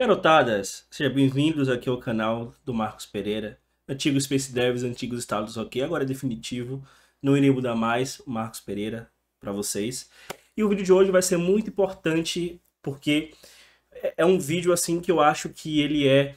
Garotadas, sejam bem-vindos aqui ao canal do Marcos Pereira. Antigos Space Devs, antigos estados ok, agora é definitivo. Não irei mudar mais o Marcos Pereira para vocês. E o vídeo de hoje vai ser muito importante porque é, é um vídeo assim que eu acho que ele é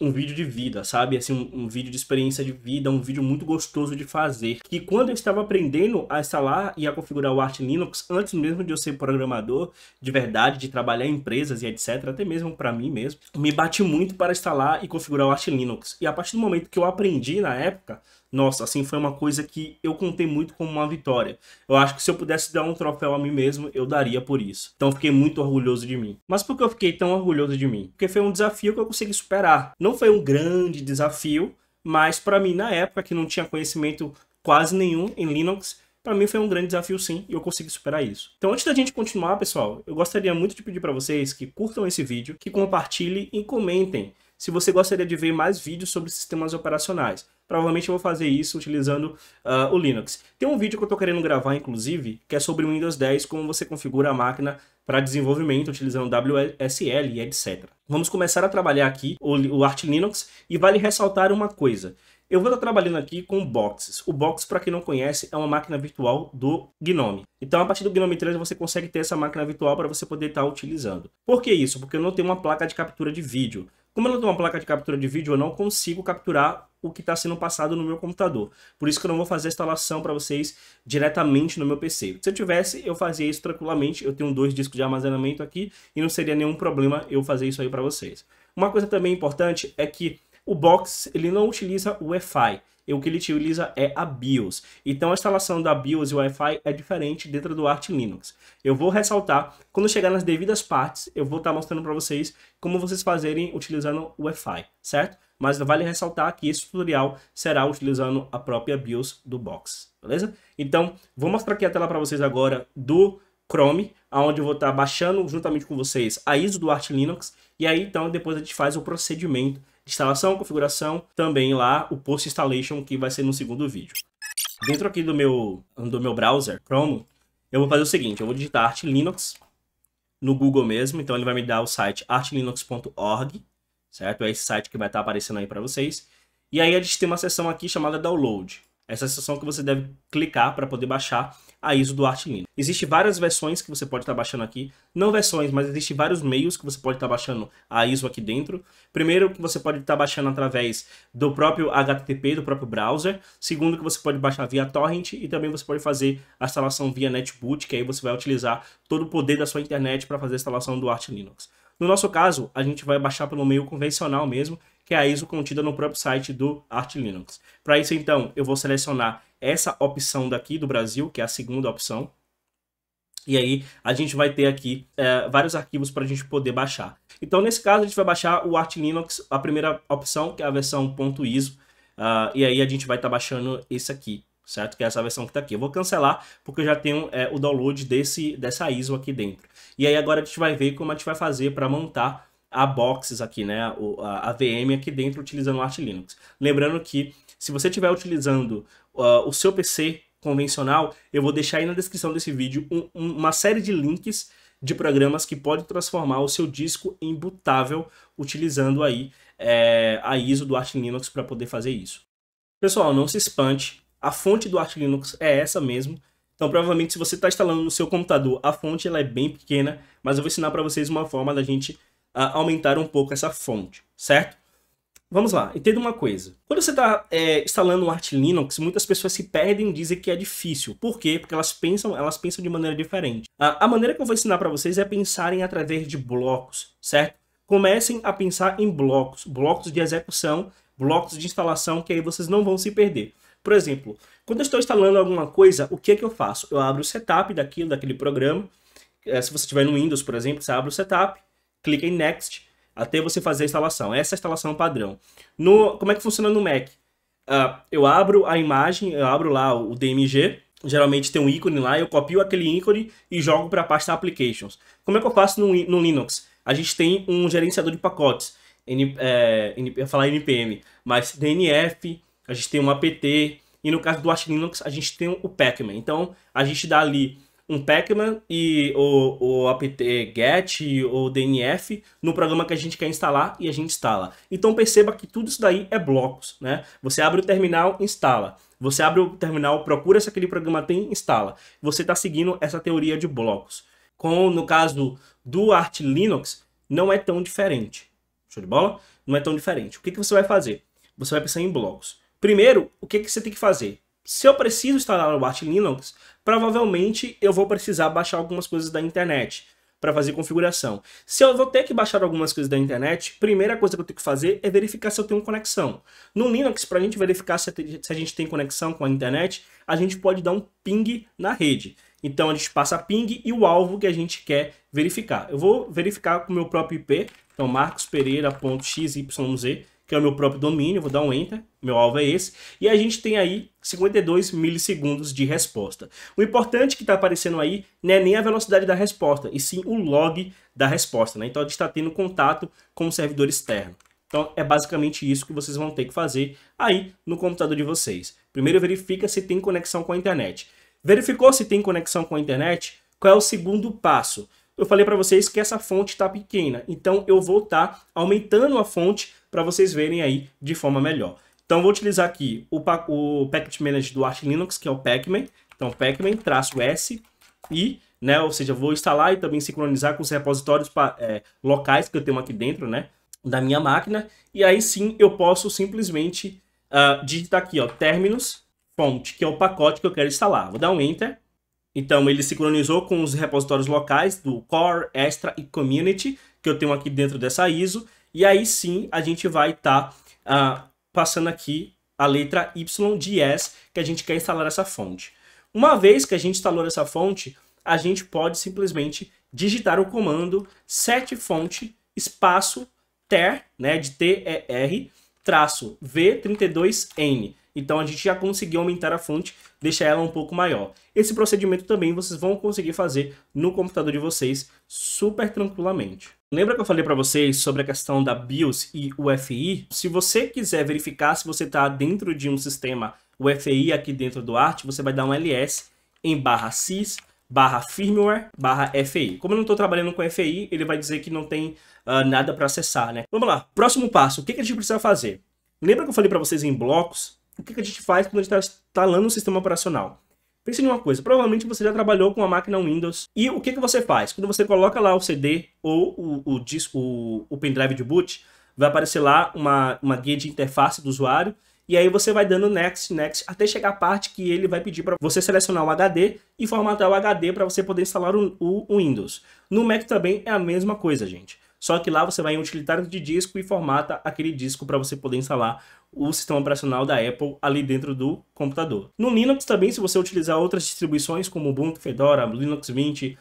um vídeo de vida, sabe? Assim, um, um, vídeo de experiência de vida, um vídeo muito gostoso de fazer. Que quando eu estava aprendendo a instalar e a configurar o Arch Linux, antes mesmo de eu ser programador de verdade, de trabalhar em empresas e etc, até mesmo para mim mesmo, me bati muito para instalar e configurar o Arch Linux. E a partir do momento que eu aprendi na época, nossa, assim, foi uma coisa que eu contei muito como uma vitória. Eu acho que se eu pudesse dar um troféu a mim mesmo, eu daria por isso. Então fiquei muito orgulhoso de mim. Mas por que eu fiquei tão orgulhoso de mim? Porque foi um desafio que eu consegui superar. Não foi um grande desafio, mas para mim na época que não tinha conhecimento quase nenhum em Linux, para mim foi um grande desafio sim, e eu consegui superar isso. Então antes da gente continuar, pessoal, eu gostaria muito de pedir para vocês que curtam esse vídeo, que compartilhem e comentem se você gostaria de ver mais vídeos sobre sistemas operacionais. Provavelmente eu vou fazer isso utilizando uh, o Linux. Tem um vídeo que eu estou querendo gravar, inclusive, que é sobre o Windows 10, como você configura a máquina para desenvolvimento utilizando WSL e etc. Vamos começar a trabalhar aqui o, o Art Linux e vale ressaltar uma coisa. Eu vou estar trabalhando aqui com boxes. O box, para quem não conhece, é uma máquina virtual do Gnome. Então, a partir do Gnome 3, você consegue ter essa máquina virtual para você poder estar tá utilizando. Por que isso? Porque eu não tenho uma placa de captura de vídeo. Como ela tem uma placa de captura de vídeo, eu não consigo capturar o que está sendo passado no meu computador. Por isso que eu não vou fazer a instalação para vocês diretamente no meu PC. Se eu tivesse, eu fazia isso tranquilamente. Eu tenho dois discos de armazenamento aqui e não seria nenhum problema eu fazer isso aí para vocês. Uma coisa também importante é que o Box ele não utiliza o Wi-Fi e o que ele utiliza é a BIOS. Então a instalação da BIOS e Wi-Fi é diferente dentro do Arch Linux. Eu vou ressaltar, quando chegar nas devidas partes, eu vou estar tá mostrando para vocês como vocês fazerem utilizando o Wi-Fi, certo? Mas vale ressaltar que esse tutorial será utilizando a própria BIOS do box, beleza? Então, vou mostrar aqui a tela para vocês agora do Chrome, onde eu vou estar tá baixando juntamente com vocês a ISO do Arch Linux, e aí então depois a gente faz o procedimento instalação, configuração, também lá o post installation que vai ser no segundo vídeo. Dentro aqui do meu, do meu browser, Chrome, eu vou fazer o seguinte, eu vou digitar Art Linux no Google mesmo, então ele vai me dar o site artlinux.org, certo? É esse site que vai estar aparecendo aí para vocês. E aí a gente tem uma seção aqui chamada Download. Essa é a seção que você deve clicar para poder baixar a ISO do Arch Linux. Existem várias versões que você pode estar tá baixando aqui, não versões, mas existem vários meios que você pode estar tá baixando a ISO aqui dentro. Primeiro, que você pode estar tá baixando através do próprio HTTP, do próprio browser. Segundo, que você pode baixar via torrent e também você pode fazer a instalação via netboot, que aí você vai utilizar todo o poder da sua internet para fazer a instalação do Arch Linux. No nosso caso, a gente vai baixar pelo meio convencional mesmo, que é a ISO contida no próprio site do Arch Linux. Para isso, então, eu vou selecionar essa opção daqui do Brasil, que é a segunda opção. E aí a gente vai ter aqui é, vários arquivos para a gente poder baixar. Então nesse caso a gente vai baixar o Arch Linux, a primeira opção, que é a versão .iso. Uh, e aí a gente vai estar tá baixando esse aqui, certo? Que é essa versão que está aqui. Eu vou cancelar porque eu já tenho é, o download desse, dessa ISO aqui dentro. E aí agora a gente vai ver como a gente vai fazer para montar a boxes aqui, né? a, a VM aqui dentro utilizando o Arch Linux. Lembrando que se você estiver utilizando uh, o seu PC convencional, eu vou deixar aí na descrição desse vídeo um, um, uma série de links de programas que pode transformar o seu disco em bootável utilizando aí é, a ISO do Arch Linux para poder fazer isso. Pessoal, não se espante, a fonte do Arch Linux é essa mesmo. Então, provavelmente, se você está instalando no seu computador, a fonte ela é bem pequena, mas eu vou ensinar para vocês uma forma da gente uh, aumentar um pouco essa fonte, certo? Vamos lá, entenda uma coisa. Quando você está é, instalando um Arch Linux, muitas pessoas se perdem e dizem que é difícil. Por quê? Porque elas pensam, elas pensam de maneira diferente. A, a maneira que eu vou ensinar para vocês é pensarem através de blocos, certo? Comecem a pensar em blocos, blocos de execução, blocos de instalação, que aí vocês não vão se perder. Por exemplo, quando eu estou instalando alguma coisa, o que é que eu faço? Eu abro o setup daquilo, daquele programa. É, se você estiver no Windows, por exemplo, você abre o setup, clica em Next, até você fazer a instalação. Essa é a instalação padrão. No, como é que funciona no Mac? Uh, eu abro a imagem, eu abro lá o DMG, geralmente tem um ícone lá, eu copio aquele ícone e jogo para a pasta Applications. Como é que eu faço no, no Linux? A gente tem um gerenciador de pacotes, N, é, N, eu falar NPM, mas DNF, a gente tem um apt, e no caso do Arch Linux a gente tem o Pacman. Então a gente dá ali um Pacman e o, o apt-get ou DNF no programa que a gente quer instalar e a gente instala. Então perceba que tudo isso daí é blocos, né? Você abre o terminal, instala. Você abre o terminal, procura se aquele programa tem, instala. Você está seguindo essa teoria de blocos. Com, no caso do Arch Linux, não é tão diferente. Show de bola? Não é tão diferente. O que, que você vai fazer? Você vai pensar em blocos. Primeiro, o que, que você tem que fazer? se eu preciso instalar o Arch Linux, provavelmente eu vou precisar baixar algumas coisas da internet para fazer configuração. Se eu vou ter que baixar algumas coisas da internet, primeira coisa que eu tenho que fazer é verificar se eu tenho conexão. No Linux, para a gente verificar se a gente tem conexão com a internet, a gente pode dar um ping na rede. Então a gente passa ping e o alvo que a gente quer verificar. Eu vou verificar com o meu próprio IP, então marcospereira.xyz que é o meu próprio domínio, vou dar um Enter, meu alvo é esse, e a gente tem aí 52 milissegundos de resposta. O importante que está aparecendo aí não é nem a velocidade da resposta, e sim o log da resposta, né? Então a gente está tendo contato com o servidor externo. Então é basicamente isso que vocês vão ter que fazer aí no computador de vocês. Primeiro verifica se tem conexão com a internet. Verificou se tem conexão com a internet? Qual é o segundo passo? Eu falei para vocês que essa fonte está pequena, então eu vou estar tá aumentando a fonte para vocês verem aí de forma melhor. Então vou utilizar aqui o, o Manager do Arch Linux, que é o Pacman. Então pacman-s e, né, ou seja, vou instalar e também sincronizar com os repositórios pra, é, locais que eu tenho aqui dentro, né, da minha máquina. E aí sim eu posso simplesmente uh, digitar aqui, ó, terminus font, que é o pacote que eu quero instalar. Vou dar um enter. Então ele sincronizou com os repositórios locais do core, extra e community que eu tenho aqui dentro dessa ISO. E aí sim a gente vai estar tá, uh, passando aqui a letra Y de yes, que a gente quer instalar essa fonte. Uma vez que a gente instalou essa fonte, a gente pode simplesmente digitar o comando set font espaço ter, né, de ter traço v32n. Então a gente já conseguiu aumentar a fonte, deixar ela um pouco maior. Esse procedimento também vocês vão conseguir fazer no computador de vocês super tranquilamente. Lembra que eu falei para vocês sobre a questão da BIOS e UFI? Se você quiser verificar se você está dentro de um sistema UFI aqui dentro do ART, você vai dar um ls em barra sys barra firmware barra FI. Como eu não estou trabalhando com FI, ele vai dizer que não tem uh, nada para acessar, né? Vamos lá, próximo passo, o que, que a gente precisa fazer? Lembra que eu falei para vocês em blocos o que, a gente faz quando a gente está instalando um sistema operacional? Pense em uma coisa, provavelmente você já trabalhou com uma máquina Windows e o que, que você faz? Quando você coloca lá o CD ou o, o disco, o, o pendrive de boot, vai aparecer lá uma, uma guia de interface do usuário e aí você vai dando next, next, até chegar a parte que ele vai pedir para você selecionar o HD e formatar o HD para você poder instalar o, o Windows. No Mac também é a mesma coisa, gente. Só que lá você vai em utilitário de disco e formata aquele disco para você poder instalar o sistema operacional da Apple ali dentro do computador. No Linux também, se você utilizar outras distribuições como Ubuntu, Fedora, Linux Mint, uh,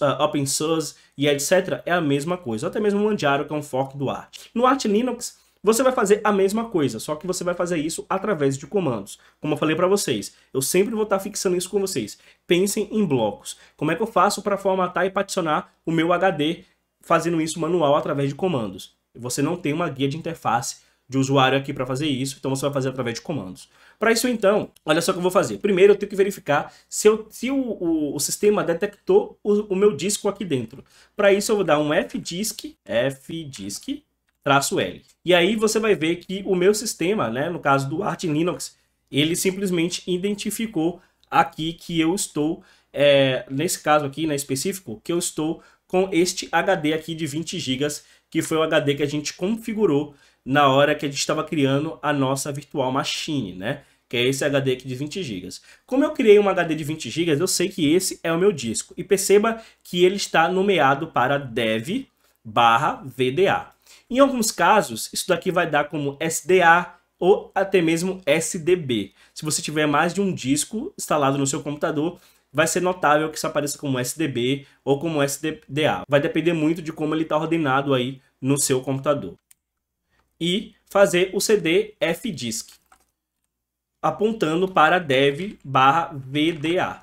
ah, Open Source e etc, é a mesma coisa. Até mesmo o Manjaro, que é um fork do Arch. No Arch Linux, você vai fazer a mesma coisa, só que você vai fazer isso através de comandos. Como eu falei para vocês, eu sempre vou estar tá fixando isso com vocês. Pensem em blocos. Como é que eu faço para formatar e particionar o meu HD fazendo isso manual através de comandos. Você não tem uma guia de interface de usuário aqui para fazer isso, então você vai fazer através de comandos. Para isso, então, olha só o que eu vou fazer. Primeiro, eu tenho que verificar se, eu, se o, o, o, sistema detectou o, o, meu disco aqui dentro. Para isso, eu vou dar um fdisk, fdisk, traço L. E aí você vai ver que o meu sistema, né, no caso do Arch Linux, ele simplesmente identificou aqui que eu estou, é, nesse caso aqui, né, específico, que eu estou com este HD aqui de 20 GB, que foi o HD que a gente configurou na hora que a gente estava criando a nossa virtual machine, né? que é esse HD aqui de 20 GB. Como eu criei um HD de 20 GB, eu sei que esse é o meu disco. E perceba que ele está nomeado para dev barra VDA. Em alguns casos, isso daqui vai dar como SDA ou até mesmo SDB. Se você tiver mais de um disco instalado no seu computador, vai ser notável que isso apareça como SDB ou como SDA. Vai depender muito de como ele está ordenado aí no seu computador. E fazer o CD FDISC, apontando para dev barra VDA.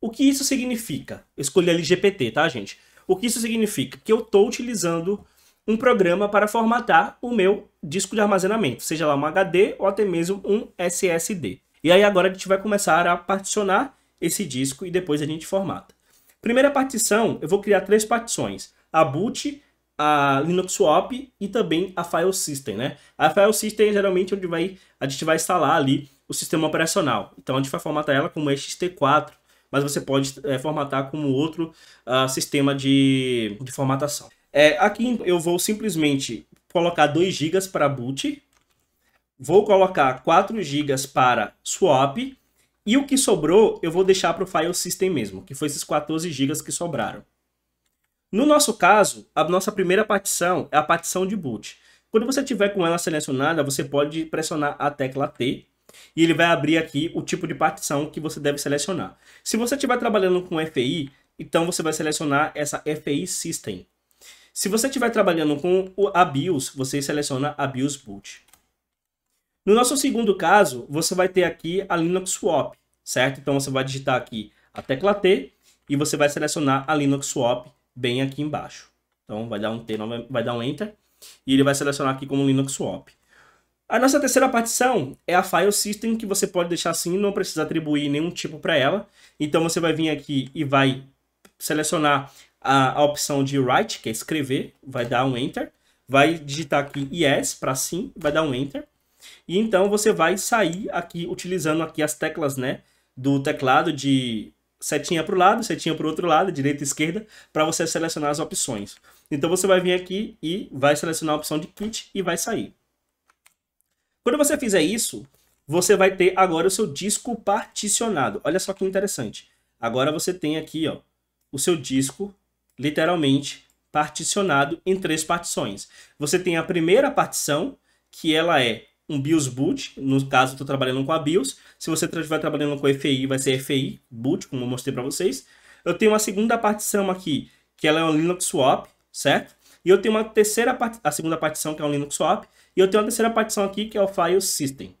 O que isso significa? Eu escolhi LGPT, tá, gente? O que isso significa? Que eu estou utilizando um programa para formatar o meu disco de armazenamento, seja lá um HD ou até mesmo um SSD. E aí agora a gente vai começar a particionar esse disco e depois a gente formata. Primeira partição, eu vou criar três partições. A boot, a Linux Swap e também a File System, né? A File System é geralmente onde vai, a gente vai instalar ali o sistema operacional. Então a gente vai formatar ela como XT4, mas você pode é, formatar como outro uh, sistema de, de formatação. É, aqui eu vou simplesmente colocar 2 GB para boot, vou colocar 4 GB para swap e o que sobrou eu vou deixar para o file system mesmo, que foi esses 14 GB que sobraram. No nosso caso, a nossa primeira partição é a partição de boot. Quando você tiver com ela selecionada, você pode pressionar a tecla T e ele vai abrir aqui o tipo de partição que você deve selecionar. Se você estiver trabalhando com FI, então você vai selecionar essa FI System. Se você estiver trabalhando com a BIOS, você seleciona a BIOS Boot. No nosso segundo caso, você vai ter aqui a Linux Swap, certo? Então você vai digitar aqui a tecla T e você vai selecionar a Linux Swap bem aqui embaixo. Então vai dar um T, vai dar um Enter e ele vai selecionar aqui como Linux Swap. A nossa terceira partição é a File System, que você pode deixar assim, não precisa atribuir nenhum tipo para ela. Então você vai vir aqui e vai selecionar a, a, opção de Write, que é escrever, vai dar um Enter. Vai digitar aqui Yes para sim, vai dar um Enter. E então você vai sair aqui utilizando aqui as teclas né, do teclado de setinha para o lado, setinha para o outro lado, direita e esquerda, para você selecionar as opções. Então você vai vir aqui e vai selecionar a opção de kit e vai sair. Quando você fizer isso, você vai ter agora o seu disco particionado. Olha só que interessante. Agora você tem aqui ó, o seu disco literalmente particionado em três partições. Você tem a primeira partição, que ela é um BIOS boot, no caso estou trabalhando com a BIOS, se você estiver trabalhando com EFI, vai ser EFI boot, como eu mostrei para vocês. Eu tenho uma segunda partição aqui, que ela é um Linux Swap, certo? E eu tenho uma terceira part... a segunda partição, que é um Linux Swap, e eu tenho uma terceira partição aqui, que é o File System,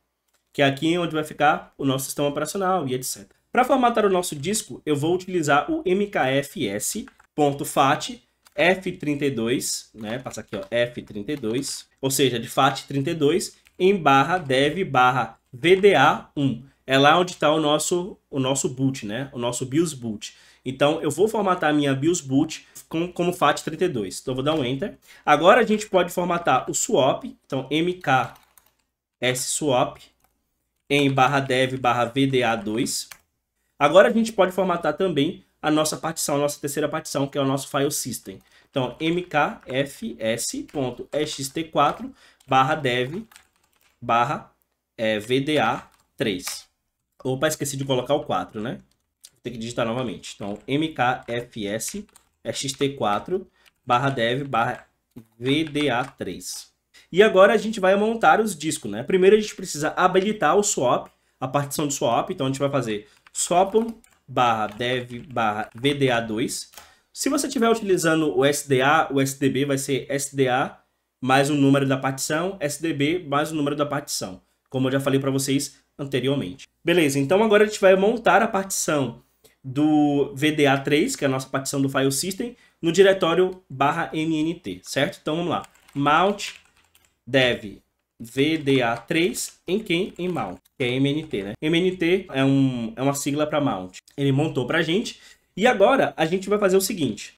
que é aqui onde vai ficar o nosso sistema operacional e etc. Para formatar o nosso disco, eu vou utilizar o mkfs.fat F32, né? Passa aqui, ó, F32, ou seja, de FAT32, em barra dev barra VDA1. É lá onde está o nosso, o nosso boot, né? O nosso BIOS boot. Então, eu vou formatar a minha BIOS boot com, como FAT32. Então, eu vou dar um Enter. Agora, a gente pode formatar o swap. Então, swap em barra dev barra VDA2. Agora, a gente pode formatar também a nossa partição, a nossa terceira partição, que é o nosso file system. Então, mkfs.ext4 barra dev barra é, VDA3. Opa, esqueci de colocar o 4, né? Tem que digitar novamente. Então, mkfs é xt4 barra dev barra VDA3. E agora a gente vai montar os discos, né? Primeiro a gente precisa habilitar o swap, a partição do swap. Então a gente vai fazer swap barra dev barra VDA2. Se você estiver utilizando o SDA, o SDB vai ser SDA mais o número da partição, SDB mais o número da partição, como eu já falei para vocês anteriormente. Beleza, então agora a gente vai montar a partição do VDA3, que é a nossa partição do file system, no diretório barra mnt, certo? Então vamos lá, mount dev VDA3 em quem? Em mount, que é mnt, né? mnt é, um, é uma sigla para mount. Ele montou para a gente e agora a gente vai fazer o seguinte.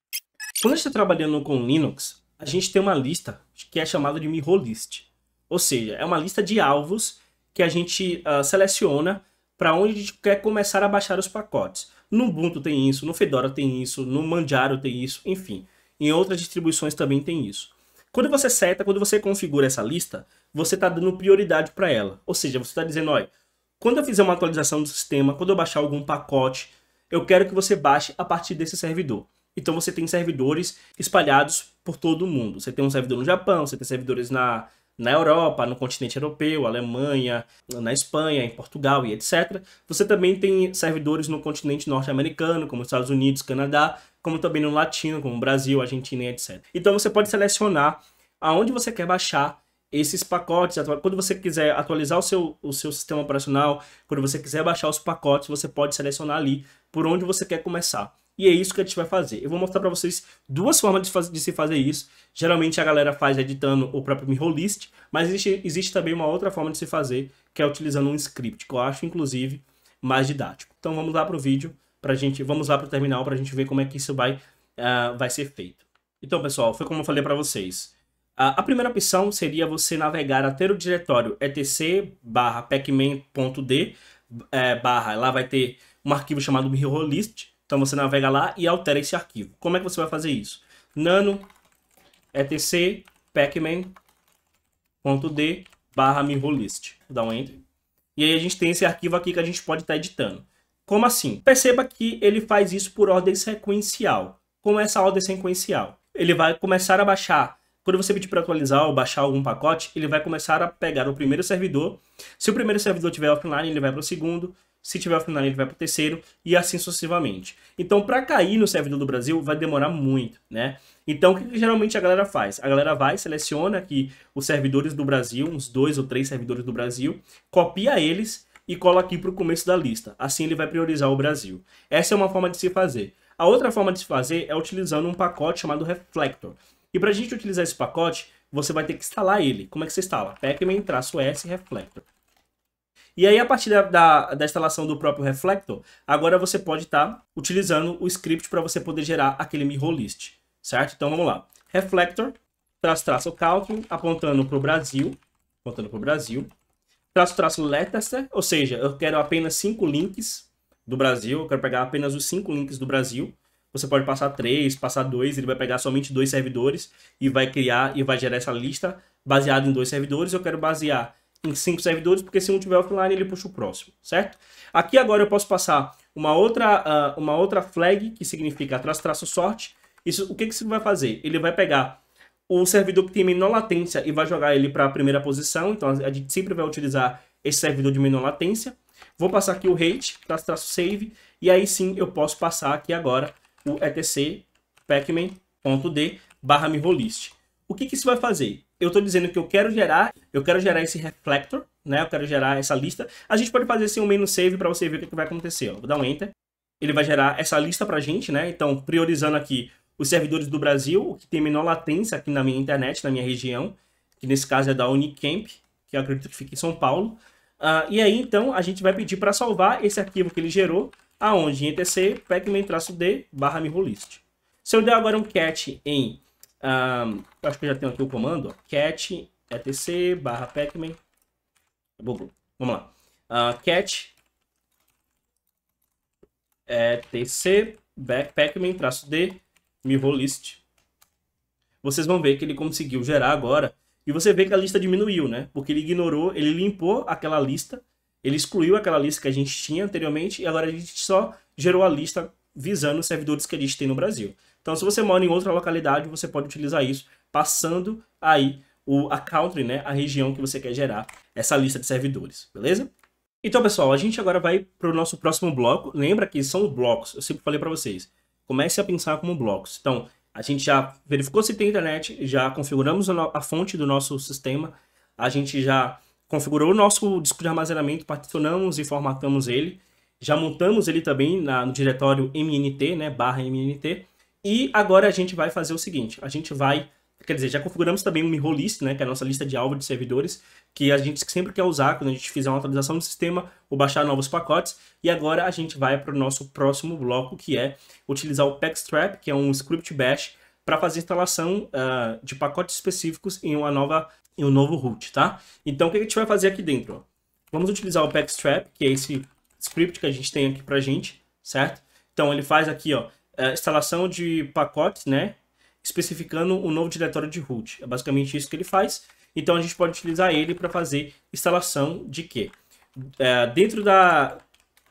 Quando a gente está trabalhando com Linux, a gente tem uma lista que é chamada de mirror list. Ou seja, é uma lista de alvos que a gente uh, seleciona para onde a gente quer começar a baixar os pacotes. No Ubuntu tem isso, no Fedora tem isso, no Manjaro tem isso, enfim. Em outras distribuições também tem isso. Quando você seta, quando você configura essa lista, você está dando prioridade para ela. Ou seja, você está dizendo, olha, quando eu fizer uma atualização do sistema, quando eu baixar algum pacote, eu quero que você baixe a partir desse servidor. Então você tem servidores espalhados por todo o mundo. Você tem um servidor no Japão, você tem servidores na, na Europa, no continente europeu, Alemanha, na Espanha, em Portugal e etc. Você também tem servidores no continente norte-americano, como Estados Unidos, Canadá, como também no latino, como Brasil, Argentina e etc. Então você pode selecionar aonde você quer baixar esses pacotes, quando você quiser atualizar o seu, o seu sistema operacional, quando você quiser baixar os pacotes, você pode selecionar ali por onde você quer começar. E é isso que a gente vai fazer. Eu vou mostrar para vocês duas formas de, faz, de, se fazer isso. Geralmente a galera faz editando o próprio MiroList, mas existe, existe também uma outra forma de se fazer, que é utilizando um script, que eu acho, inclusive, mais didático. Então vamos lá para o vídeo, pra gente, vamos lá para o terminal para a gente ver como é que isso vai, uh, vai ser feito. Então, pessoal, foi como eu falei para vocês. Uh, a primeira opção seria você navegar até o diretório etc barra pacman.d é, eh, barra, lá vai ter um arquivo chamado MiroList, então você navega lá e altera esse arquivo. Como é que você vai fazer isso? Nano etc pacman.d barra mirrorlist. Vou dar um enter. E aí a gente tem esse arquivo aqui que a gente pode estar tá editando. Como assim? Perceba que ele faz isso por ordem sequencial. Como essa ordem sequencial? Ele vai começar a baixar quando você pedir para atualizar ou baixar algum pacote, ele vai começar a pegar o primeiro servidor. Se o primeiro servidor estiver offline, ele vai para o segundo se tiver final ele vai para o terceiro e assim sucessivamente. Então, para cair no servidor do Brasil vai demorar muito, né? Então, o que, que, geralmente a galera faz? A galera vai, seleciona aqui os servidores do Brasil, uns dois ou três servidores do Brasil, copia eles e cola aqui para o começo da lista. Assim ele vai priorizar o Brasil. Essa é uma forma de se fazer. A outra forma de se fazer é utilizando um pacote chamado Reflector. E para a gente utilizar esse pacote, você vai ter que instalar ele. Como é que você instala? pacman-s reflector. E aí, a partir da, da, da instalação do próprio Reflector, agora você pode estar tá utilizando o script para você poder gerar aquele mirror list, certo? Então, vamos lá. Reflector, traço, traço, cálculo, apontando para o Brasil, apontando para o Brasil. Traço, traço, Lettester, ou seja, eu quero apenas cinco links do Brasil, eu quero pegar apenas os cinco links do Brasil. Você pode passar três, passar dois, ele vai pegar somente dois servidores e vai criar e vai gerar essa lista baseada em dois servidores. Eu quero basear em cinco servidores, porque se um tiver offline, ele puxa o próximo, certo? Aqui agora eu posso passar uma outra, uh, uma outra flag, que significa traço, traço, sort. Isso, o que, que isso vai fazer? Ele vai pegar o servidor que tem menor latência e vai jogar ele para a primeira posição. Então, a gente sempre vai utilizar esse servidor de menor latência. Vou passar aqui o rate, traço, traço, save. E aí sim, eu posso passar aqui agora o etc pacman.d barra mirrorlist. O que, que isso vai fazer? eu estou dizendo que eu quero gerar, eu quero gerar esse reflector, né? Eu quero gerar essa lista. A gente pode fazer assim um menu save para você ver o que, que vai acontecer. Ó. Vou dar um enter. Ele vai gerar essa lista para a gente, né? Então, priorizando aqui os servidores do Brasil, o que tem menor latência aqui na minha internet, na minha região, que nesse caso é da Unicamp, que eu acredito que fica em São Paulo. Uh, e aí, então, a gente vai pedir para salvar esse arquivo que ele gerou, aonde em etc, pacman-d barra list. Se eu der agora um cat em um, acho que eu já tenho aqui o comando, ó, cat etc barra pacman. Vamos lá. Uh, cat etc pacman traço d mirrorlist. Vocês vão ver que ele conseguiu gerar agora. E você vê que a lista diminuiu, né? Porque ele ignorou, ele limpou aquela lista, ele excluiu aquela lista que a gente tinha anteriormente e agora a gente só gerou a lista visando os servidores que a gente tem no Brasil. Então, se você mora em outra localidade, você pode utilizar isso, passando aí o, a country, né, a região que você quer gerar essa lista de servidores, beleza? Então, pessoal, a gente agora vai para o nosso próximo bloco. Lembra que são blocos, eu sempre falei para vocês. Comece a pensar como blocos. Então, a gente já verificou se tem internet, já configuramos a fonte do nosso sistema, a gente já configurou o nosso disco de armazenamento, particionamos e formatamos ele, já montamos ele também na, no diretório MNT, né, barra MNT, e agora a gente vai fazer o seguinte, a gente vai, quer dizer, já configuramos também um mirror list, né, que é a nossa lista de alvo de servidores, que a gente sempre quer usar quando a gente fizer uma atualização do sistema ou baixar novos pacotes. E agora a gente vai para o nosso próximo bloco, que é utilizar o Packstrap, que é um script bash, para fazer instalação uh, de pacotes específicos em uma nova em um novo root, tá? Então o que a gente vai fazer aqui dentro? Vamos utilizar o Packstrap, que é esse script que a gente tem aqui para gente, certo? Então ele faz aqui, ó, é, instalação de pacotes, né? Especificando um novo diretório de root. É basicamente isso que ele faz. Então a gente pode utilizar ele para fazer instalação de quê? É, dentro, da,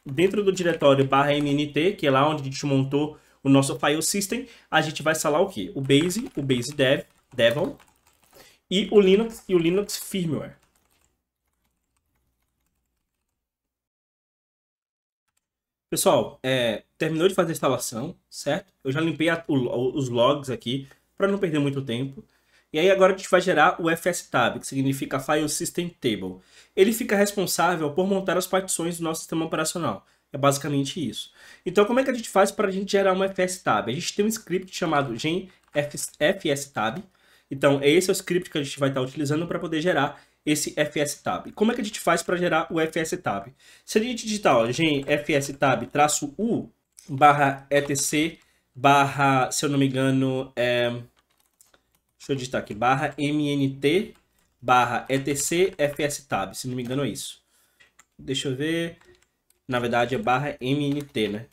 dentro do diretório barra mnt, que é lá onde a gente montou o nosso file system, a gente vai instalar o quê? O base, o base dev, devil e o Linux e o Linux firmware. Pessoal, é, terminou de fazer a instalação, certo? Eu já limpei a, o, os logs aqui para não perder muito tempo. E aí agora a gente vai gerar o fstab, que significa File System Table. Ele fica responsável por montar as partições do nosso sistema operacional. É basicamente isso. Então como é que a gente faz para a gente gerar uma fstab? A gente tem um script chamado genfstab. fstab. Então esse é o script que a gente vai estar tá utilizando para poder gerar esse FS Tab. Como é que a gente faz para gerar o FS Tab? Se a gente digitar ó, gen FS Tab traço U barra ETC barra, se eu não me engano, é... deixa eu digitar aqui, barra MNT barra ETC FS Tab, se não me engano é isso. Deixa eu ver, na verdade é barra MNT, né?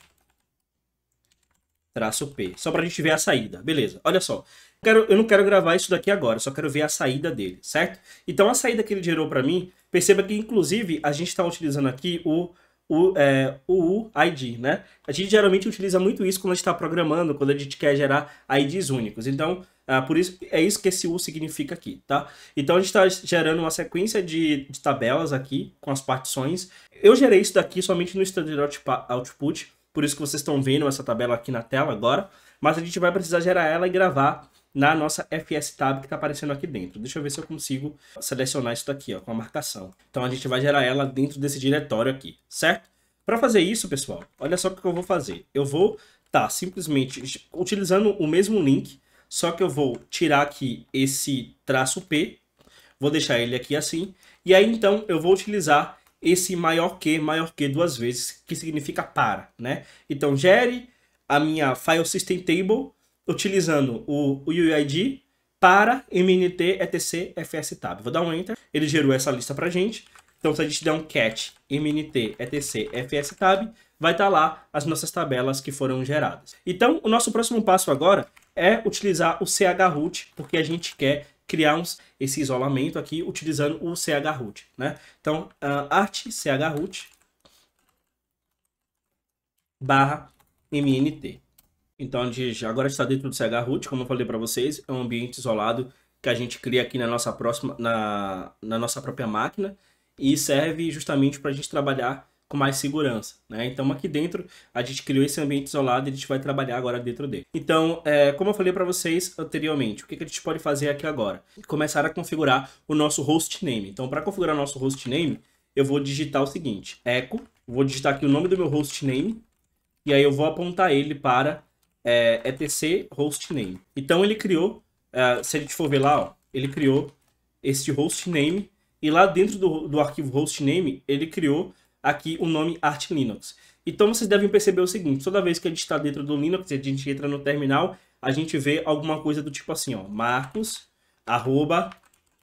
traço P. Só para a gente ver a saída. Beleza, olha só. Quero, eu não quero gravar isso daqui agora, só quero ver a saída dele, certo? Então a saída que ele gerou para mim, perceba que inclusive a gente está utilizando aqui o, o, é, o UID, né? A gente geralmente utiliza muito isso quando a gente está programando, quando a gente quer gerar IDs únicos. Então, ah, por isso, é isso que esse U significa aqui, tá? Então a gente está gerando uma sequência de, de, tabelas aqui com as partições. Eu gerei isso daqui somente no standard output, por isso que vocês estão vendo essa tabela aqui na tela agora, mas a gente vai precisar gerar ela e gravar na nossa FS Tab que está aparecendo aqui dentro. Deixa eu ver se eu consigo selecionar isso daqui ó, com a marcação. Então a gente vai gerar ela dentro desse diretório aqui, certo? Para fazer isso, pessoal, olha só o que eu vou fazer. Eu vou estar tá, simplesmente utilizando o mesmo link, só que eu vou tirar aqui esse traço P, vou deixar ele aqui assim, e aí então eu vou utilizar esse maior que, maior que duas vezes, que significa para, né? Então, gere a minha file system table utilizando o, UUID UID para mnt etc fs Tab. Vou dar um enter, ele gerou essa lista para gente. Então, se a gente der um cat mnt etc fs Tab, vai estar tá lá as nossas tabelas que foram geradas. Então, o nosso próximo passo agora é utilizar o chroot, porque a gente quer criar esse isolamento aqui utilizando o chroot, né? Então, uh, art chroot barra mnt. Então, a gente agora está dentro do chroot, como eu falei para vocês, é um ambiente isolado que a gente cria aqui na nossa próxima na, na nossa própria máquina e serve justamente para a gente trabalhar com mais segurança, né? Então aqui dentro a gente criou esse ambiente isolado e a gente vai trabalhar agora dentro dele. Então, é, como eu falei para vocês anteriormente, o que, que a gente pode fazer aqui agora? Começar a configurar o nosso hostname. Então, para configurar nosso nosso hostname, eu vou digitar o seguinte, echo, vou digitar aqui o nome do meu hostname, e aí eu vou apontar ele para é, etc hostname. Então ele criou, é, se a gente for ver lá, ó, ele criou este hostname, e lá dentro do, do arquivo hostname, ele criou aqui o nome Arch Linux. Então vocês devem perceber o seguinte, toda vez que a gente está dentro do Linux e a gente entra no terminal, a gente vê alguma coisa do tipo assim, ó, marcos, arroba,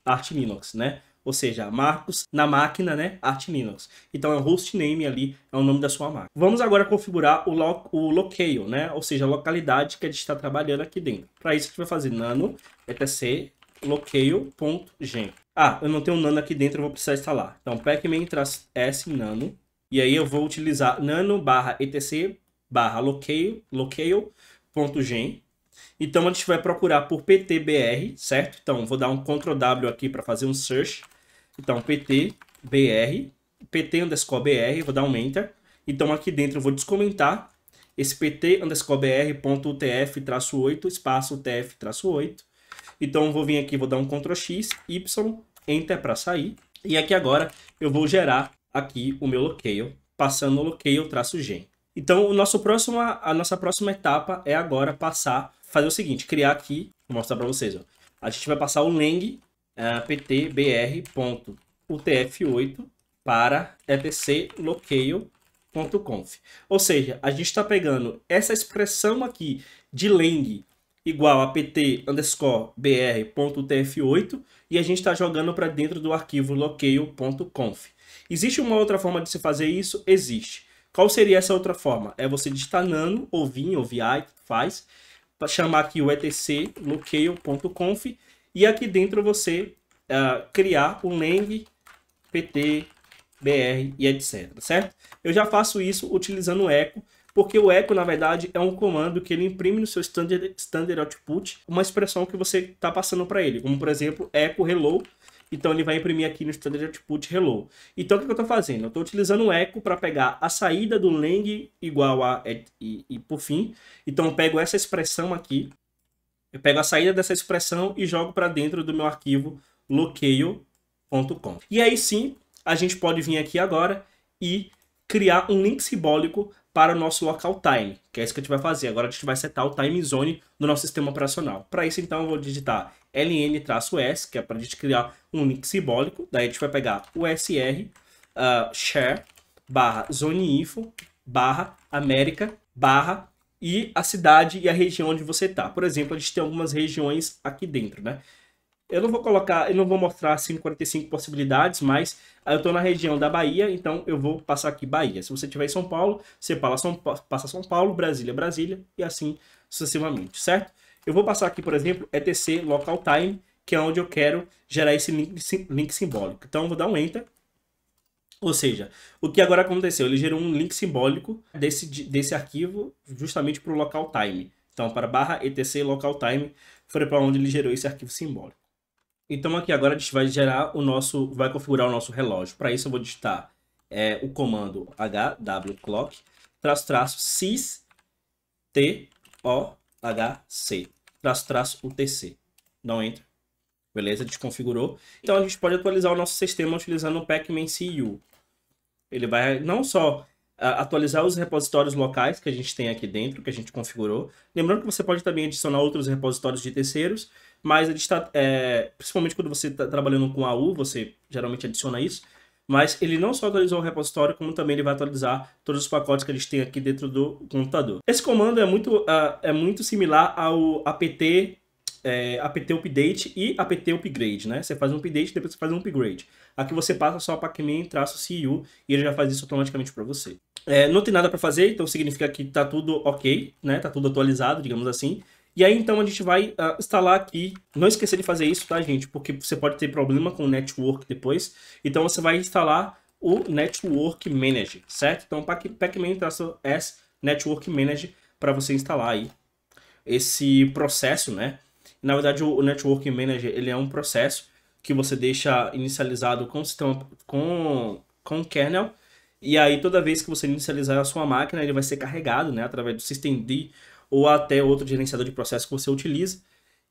Arch Linux, né? Ou seja, marcos na máquina, né? Arch Linux. Então é o hostname ali, é o nome da sua máquina. Vamos agora configurar o, lo o locale, né? Ou seja, a localidade que a gente está trabalhando aqui dentro. Para isso a gente vai fazer nano etc locale.gen. Ah, eu não tenho nano aqui dentro, eu vou precisar instalar. Então, pacman s nano. E aí eu vou utilizar nano barra etc barra locale, locale.gen. Então, a gente vai procurar por ptbr, certo? Então, vou dar um Ctrl W aqui para fazer um search. Então, ptbr, pt underscore br, vou dar um enter. Então, aqui dentro eu vou descomentar esse pt underscore br.utf-8, espaço utf-8. Então, eu vou vir aqui, vou dar um Ctrl X, Y, Enter para sair. E aqui é agora eu vou gerar aqui o meu locale, passando o locale traço gen. Então, o nosso próximo, a nossa próxima etapa é agora passar, fazer o seguinte, criar aqui, vou mostrar para vocês. Ó. A gente vai passar o lang uh, é, ptbr.utf8 para etclocale.conf. Ou seja, a gente está pegando essa expressão aqui de lang igual a pt underscore br.tf8 e a gente está jogando para dentro do arquivo locale.conf. Existe uma outra forma de se fazer isso? Existe. Qual seria essa outra forma? É você digitar nano, ou vim, ou vi, faz, para chamar aqui o etc locale.conf e aqui dentro você uh, criar o lang pt br e etc, certo? Eu já faço isso utilizando o echo, porque o echo, na verdade, é um comando que ele imprime no seu standard, standard output uma expressão que você está passando para ele, como por exemplo echo hello. Então ele vai imprimir aqui no standard output hello. Então o que, eu estou fazendo? Eu estou utilizando o echo para pegar a saída do lang igual a e, é, e, e por fim. Então eu pego essa expressão aqui, eu pego a saída dessa expressão e jogo para dentro do meu arquivo loqueio.com. E aí sim, a gente pode vir aqui agora e criar um link simbólico para o nosso local time, que é isso que a gente vai fazer. Agora a gente vai setar o time zone no nosso sistema operacional. Para isso, então, eu vou digitar ln-s, que é para a gente criar um link simbólico. Daí a gente vai pegar o sr uh, ah, share barra zoneinfo barra América barra e a cidade e a região onde você está. Por exemplo, a gente tem algumas regiões aqui dentro, né? Eu não vou colocar, eu não vou mostrar assim possibilidades, mas eu estou na região da Bahia, então eu vou passar aqui Bahia. Se você tiver em São Paulo, você São, passa São Paulo, Brasília, Brasília e assim sucessivamente, certo? Eu vou passar aqui, por exemplo, etc local time, que é onde eu quero gerar esse link, link simbólico. Então eu vou dar um enter. Ou seja, o que agora aconteceu? Ele gerou um link simbólico desse, desse arquivo justamente para o local time. Então, para barra etc local time, foi para onde ele gerou esse arquivo simbólico. Então aqui agora a gente vai gerar o nosso, vai configurar o nosso relógio. Para isso eu vou digitar é, o comando hwclock, traço traço sys t o h c, traço traço utc. Não entra. Beleza, desconfigurou. Então a gente pode atualizar o nosso sistema utilizando o Pacman CU. Ele vai não só atualizar os repositórios locais que a gente tem aqui dentro, que a gente configurou. Lembrando que você pode também adicionar outros repositórios de terceiros mas ele está. É, principalmente quando você está trabalhando com a AU, você geralmente adiciona isso. Mas ele não só atualizou o repositório, como também ele vai atualizar todos os pacotes que eles têm aqui dentro do computador. Esse comando é muito, uh, é muito similar ao apt é, apt update e apt upgrade, né? Você faz um update, depois você faz um upgrade. Aqui você passa só para traço cu e ele já faz isso automaticamente para você. É, não tem nada para fazer, então significa que tá tudo ok, né? Tá tudo atualizado, digamos assim. E aí, então, a gente vai uh, instalar aqui. Não esquecer de fazer isso, tá, gente? Porque você pode ter problema com o Network depois. Então, você vai instalar o Network Manager, certo? Então, pacman-s Network Manager para você instalar aí esse processo, né? Na verdade, o Network Manager, ele é um processo que você deixa inicializado com o sistema, com, com o kernel. E aí, toda vez que você inicializar a sua máquina, ele vai ser carregado, né? Através do systemd ou até outro gerenciador de processo que você utiliza.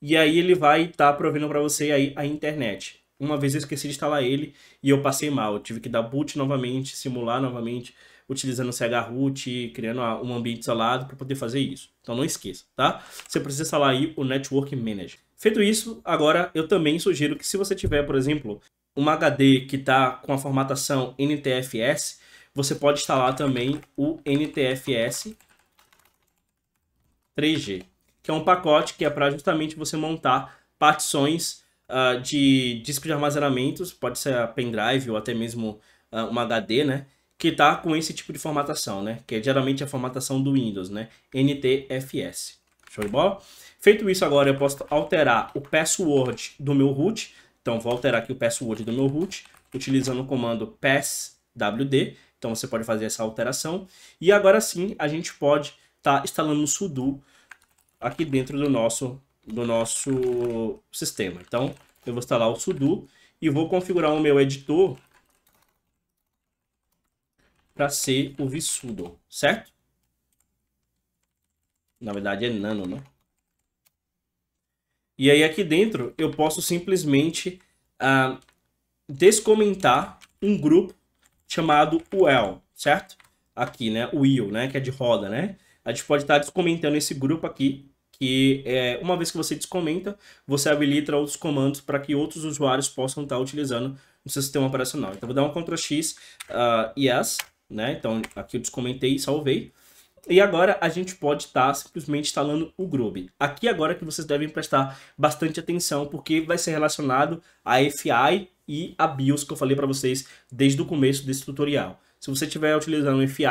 E aí ele vai estar tá provendo para você aí a internet. Uma vez eu esqueci de instalar ele e eu passei mal. Eu tive que dar boot novamente, simular novamente, utilizando o chroot, criando um ambiente isolado para poder fazer isso. Então não esqueça, tá? Você precisa instalar aí o Network Manager. Feito isso, agora eu também sugiro que se você tiver, por exemplo, uma HD que está com a formatação NTFS, você pode instalar também o NTFS 3G, que é um pacote que é para justamente você montar partições uh, de disco de armazenamentos, pode ser a pendrive ou até mesmo uh, uma HD, né? Que tá com esse tipo de formatação, né? Que é geralmente a formatação do Windows, né? NTFS. Show de bola? Feito isso agora, eu posso alterar o password do meu root. Então, vou alterar aqui o password do meu root, utilizando o comando passwd. Então, você pode fazer essa alteração. E agora sim, a gente pode está instalando um sudo aqui dentro do nosso, do nosso sistema. Então, eu vou instalar o sudo e vou configurar o meu editor para ser o vsudo, certo? Na verdade é nano, né? E aí aqui dentro eu posso simplesmente ah, descomentar um grupo chamado UL, certo? Aqui, né? O wheel, né? Que é de roda, né? a gente pode estar descomentando esse grupo aqui, que é, uma vez que você descomenta, você habilita outros comandos para que outros usuários possam estar utilizando no seu sistema operacional. Então, vou dar um Ctrl-X, uh, ah, yes, né? Então, aqui eu descomentei e salvei. E agora a gente pode estar tá simplesmente instalando o Groove. Aqui agora que vocês devem prestar bastante atenção, porque vai ser relacionado a FI e a BIOS que eu falei para vocês desde o começo desse tutorial. Se você estiver utilizando o FI,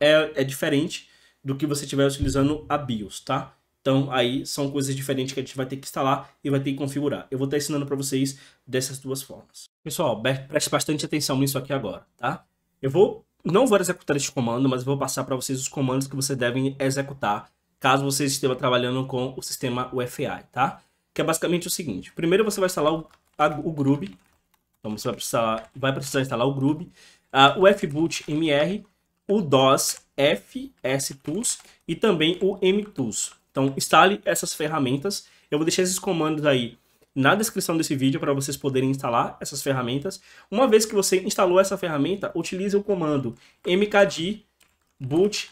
é, é diferente do que você estiver utilizando a BIOS, tá? Então aí são coisas diferentes que a gente vai ter que instalar e vai ter que configurar. Eu vou estar ensinando para vocês dessas duas formas. Pessoal, preste bastante atenção nisso aqui agora, tá? Eu vou não vou executar este comando, mas vou passar para vocês os comandos que vocês devem executar caso vocês estejam trabalhando com o sistema UFI, tá? Que é basicamente o seguinte. Primeiro você vai instalar o, a, o Groove. Então você vai precisar, vai precisar instalar o Groove. Uh, o fboot mr, o DOS FSTools e também o MTools. Então, instale essas ferramentas. Eu vou deixar esses comandos aí na descrição desse vídeo para vocês poderem instalar essas ferramentas. Uma vez que você instalou essa ferramenta, utilize o comando mkd boot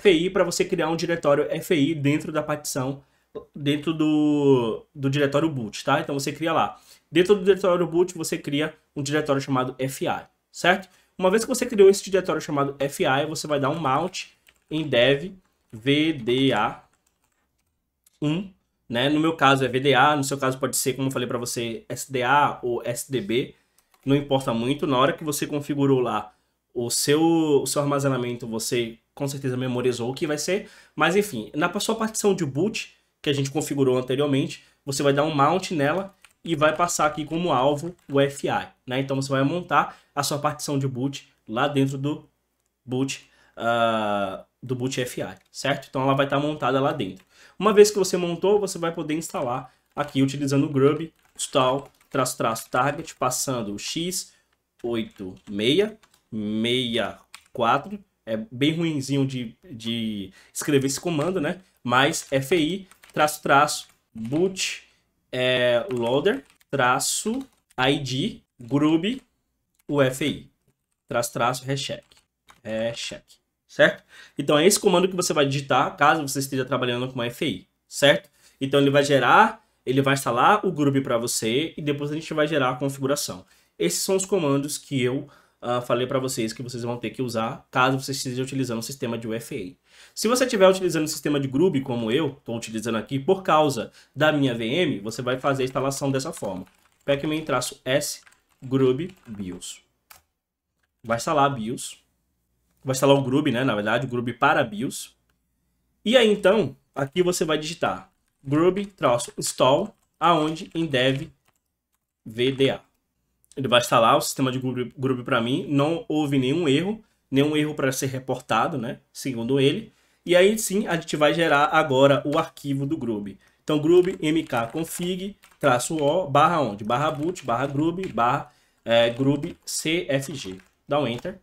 fi para você criar um diretório fi dentro da partição, dentro do, do diretório boot, tá? Então você cria lá. Dentro do diretório boot, você cria um diretório chamado fi, certo? Uma vez que você criou esse diretório chamado fi, você vai dar um mount em dev vda1, né? No meu caso é VDA, no seu caso pode ser, como eu falei para você, SDA ou SDB, não importa muito. Na hora que você configurou lá o seu, o seu armazenamento, você com certeza memorizou o que vai ser, mas enfim, na sua partição de boot, que a gente configurou anteriormente, você vai dar um mount nela e vai passar aqui como alvo o FI. Né? Então você vai montar a sua partição de boot lá dentro do boot, uh, do boot FI, certo? Então ela vai estar tá montada lá dentro. Uma vez que você montou, você vai poder instalar aqui utilizando o grub install traço traço target passando o x8664 é bem ruinzinho de, de escrever esse comando, né? Mas fi traço traço boot é loader, traço, id, grub, UFI. Traço, traço, recheck. Recheck. Certo? Então é esse comando que você vai digitar caso você esteja trabalhando com uma FI. Certo? Então ele vai gerar, ele vai instalar o grub para você e depois a gente vai gerar a configuração. Esses são os comandos que eu uh, falei para vocês que vocês vão ter que usar caso você esteja utilizando o sistema de UFA. Se você estiver utilizando o sistema de Groovy, como eu estou utilizando aqui, por causa da minha VM, você vai fazer a instalação dessa forma. Pacman-S Groovy BIOS. Vai instalar a BIOS. Vai instalar o Groovy, né? Na verdade, o Groovy para BIOS. E aí, então, aqui você vai digitar Groovy-install aonde em dev VDA. Ele vai instalar o sistema de group para mim. Não houve nenhum erro, nenhum erro para ser reportado, né? Segundo ele. E aí sim a gente vai gerar agora o arquivo do Groove. Então Groove mkconfig traço o barra onde? Barra boot, barra Groove, barra é, Groove cfg. Dá um enter.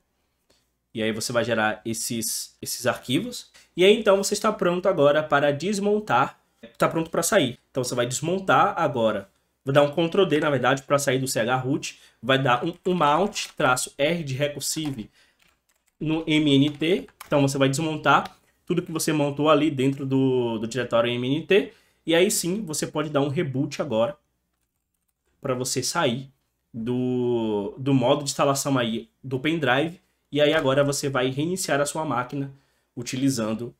E aí você vai gerar esses, esses arquivos. E aí então você está pronto agora para desmontar. Está pronto para sair. Então você vai desmontar agora Vou dar um Ctrl D, na verdade, para sair do CH root. Vai dar um, um mount traço R de recursive no MNT. Então você vai desmontar tudo que você montou ali dentro do, do diretório MNT. E aí sim, você pode dar um reboot agora para você sair do, do modo de instalação aí do pendrive. E aí agora você vai reiniciar a sua máquina utilizando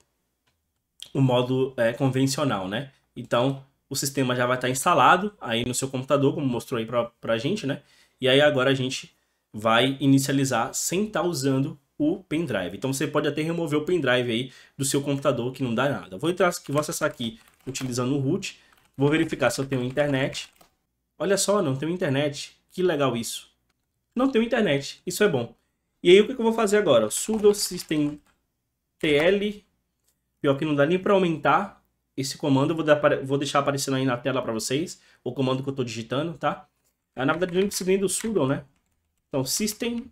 o modo é, convencional, né? Então, o sistema já vai estar instalado aí no seu computador, como mostrou aí para a gente, né? E aí agora a gente vai inicializar sem estar tá usando o pendrive. Então você pode até remover o pendrive aí do seu computador, que não dá nada. Vou, entrar, vou acessar aqui utilizando o root, vou verificar se eu tenho internet. Olha só, não tenho internet. Que legal isso. Não tenho internet, isso é bom. E aí o que eu vou fazer agora? sudo system tl, pior que não dá nem para aumentar, esse comando, eu vou, dar, vou deixar aparecendo aí na tela para vocês, o comando que eu estou digitando, tá? Ah, na verdade, Linux vem do sudo, né? Então, system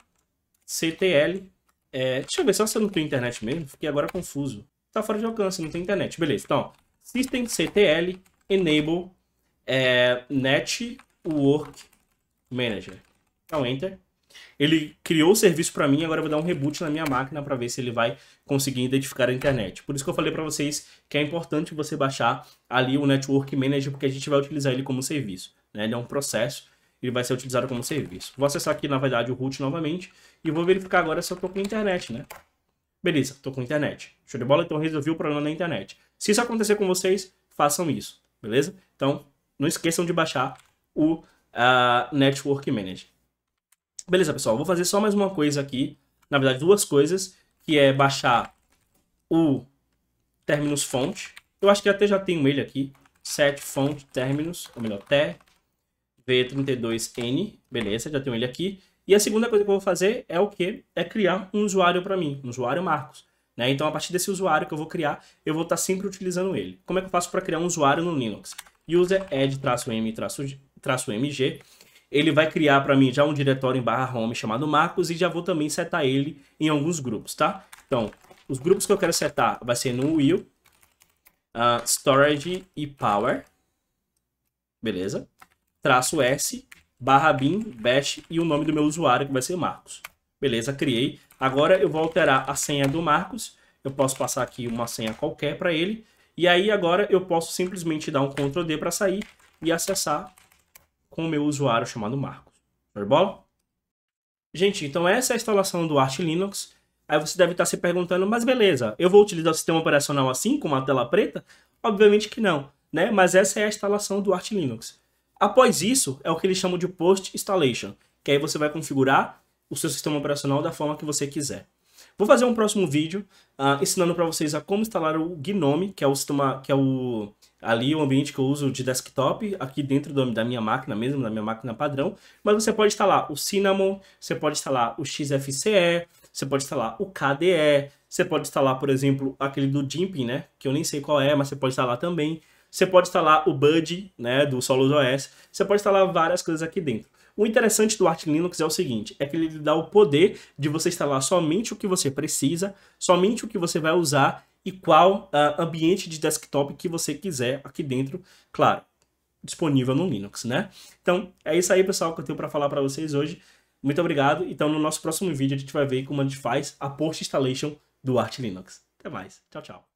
ctl, é, deixa eu ver só se eu não tenho internet mesmo, fiquei agora confuso. Tá fora de alcance, não tem internet, beleza. Então, system ctl enable é, network manager. Então, enter. Ele criou o serviço para mim, agora eu vou dar um reboot na minha máquina para ver se ele vai conseguir identificar a internet. Por isso que eu falei para vocês que é importante você baixar ali o Network Manager, porque a gente vai utilizar ele como serviço. Né? Ele é um processo e vai ser utilizado como serviço. Vou acessar aqui, na verdade, o root novamente e vou verificar agora se eu estou com internet, né? Beleza, estou com internet. Show de bola, então resolvi o problema da internet. Se isso acontecer com vocês, façam isso, beleza? Então, não esqueçam de baixar o uh, Network Manager. Beleza, pessoal, vou fazer só mais uma coisa aqui, na verdade duas coisas, que é baixar o términos Font. Eu acho que até já tenho ele aqui, set font términos, ou melhor, ter V32N, beleza, já tenho ele aqui. E a segunda coisa que eu vou fazer é o que? É criar um usuário para mim, um usuário Marcos. Né? Então, a partir desse usuário que eu vou criar, eu vou estar tá sempre utilizando ele. Como é que eu faço para criar um usuário no Linux? User add-m-mg ele vai criar para mim já um diretório em barra home chamado Marcos e já vou também setar ele em alguns grupos, tá? Então, os grupos que eu quero setar vai ser no Will, uh, ah, Storage e Power, beleza? Traço S, barra bin, bash e o nome do meu usuário que vai ser Marcos. Beleza, criei. Agora eu vou alterar a senha do Marcos, eu posso passar aqui uma senha qualquer para ele, e aí agora eu posso simplesmente dar um Ctrl D para sair e acessar com o meu usuário chamado Marcos. Foi bom? Gente, então essa é a instalação do Arch Linux. Aí você deve estar se perguntando, mas beleza, eu vou utilizar o sistema operacional assim, com uma tela preta? Obviamente que não, né? Mas essa é a instalação do Arch Linux. Após isso, é o que eles chamam de Post Installation, que aí você vai configurar o seu sistema operacional da forma que você quiser. Vou fazer um próximo vídeo uh, ensinando para vocês a como instalar o Gnome, que é o sistema, que é o ali o ambiente que eu uso de desktop, aqui dentro do, da minha máquina mesmo, da minha máquina padrão. Mas você pode instalar o Cinnamon, você pode instalar o XFCE, você pode instalar o KDE, você pode instalar, por exemplo, aquele do Jimpy, né? Que eu nem sei qual é, mas você pode instalar também. Você pode instalar o Bud, né, do OS. Você pode instalar várias coisas aqui dentro. O interessante do Arch Linux é o seguinte, é que ele dá o poder de você instalar somente o que você precisa, somente o que você vai usar e qual uh, ambiente de desktop que você quiser aqui dentro, claro, disponível no Linux, né? Então, é isso aí, pessoal, que eu tenho para falar para vocês hoje. Muito obrigado. Então, no nosso próximo vídeo, a gente vai ver como a gente faz a post installation do Arch Linux. Até mais. Tchau, tchau.